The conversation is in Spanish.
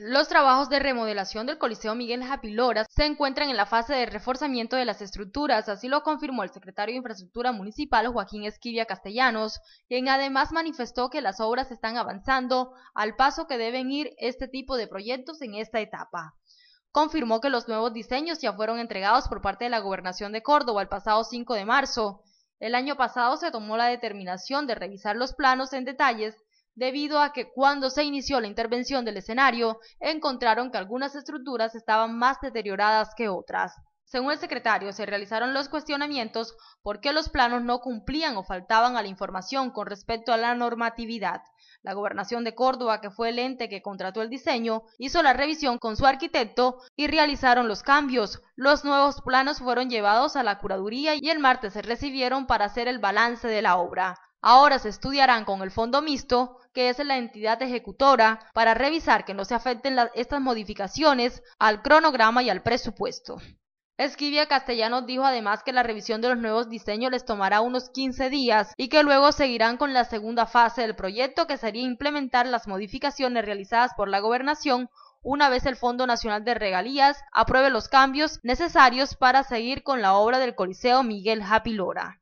Los trabajos de remodelación del Coliseo Miguel Japilora se encuentran en la fase de reforzamiento de las estructuras, así lo confirmó el secretario de Infraestructura Municipal Joaquín Esquivia Castellanos, quien además manifestó que las obras están avanzando al paso que deben ir este tipo de proyectos en esta etapa confirmó que los nuevos diseños ya fueron entregados por parte de la Gobernación de Córdoba el pasado 5 de marzo. El año pasado se tomó la determinación de revisar los planos en detalles debido a que cuando se inició la intervención del escenario encontraron que algunas estructuras estaban más deterioradas que otras. Según el secretario, se realizaron los cuestionamientos por qué los planos no cumplían o faltaban a la información con respecto a la normatividad. La gobernación de Córdoba, que fue el ente que contrató el diseño, hizo la revisión con su arquitecto y realizaron los cambios. Los nuevos planos fueron llevados a la curaduría y el martes se recibieron para hacer el balance de la obra. Ahora se estudiarán con el Fondo Mixto, que es la entidad ejecutora, para revisar que no se afecten estas modificaciones al cronograma y al presupuesto. Esquivia Castellanos dijo además que la revisión de los nuevos diseños les tomará unos 15 días y que luego seguirán con la segunda fase del proyecto, que sería implementar las modificaciones realizadas por la gobernación una vez el Fondo Nacional de Regalías apruebe los cambios necesarios para seguir con la obra del Coliseo Miguel Japilora.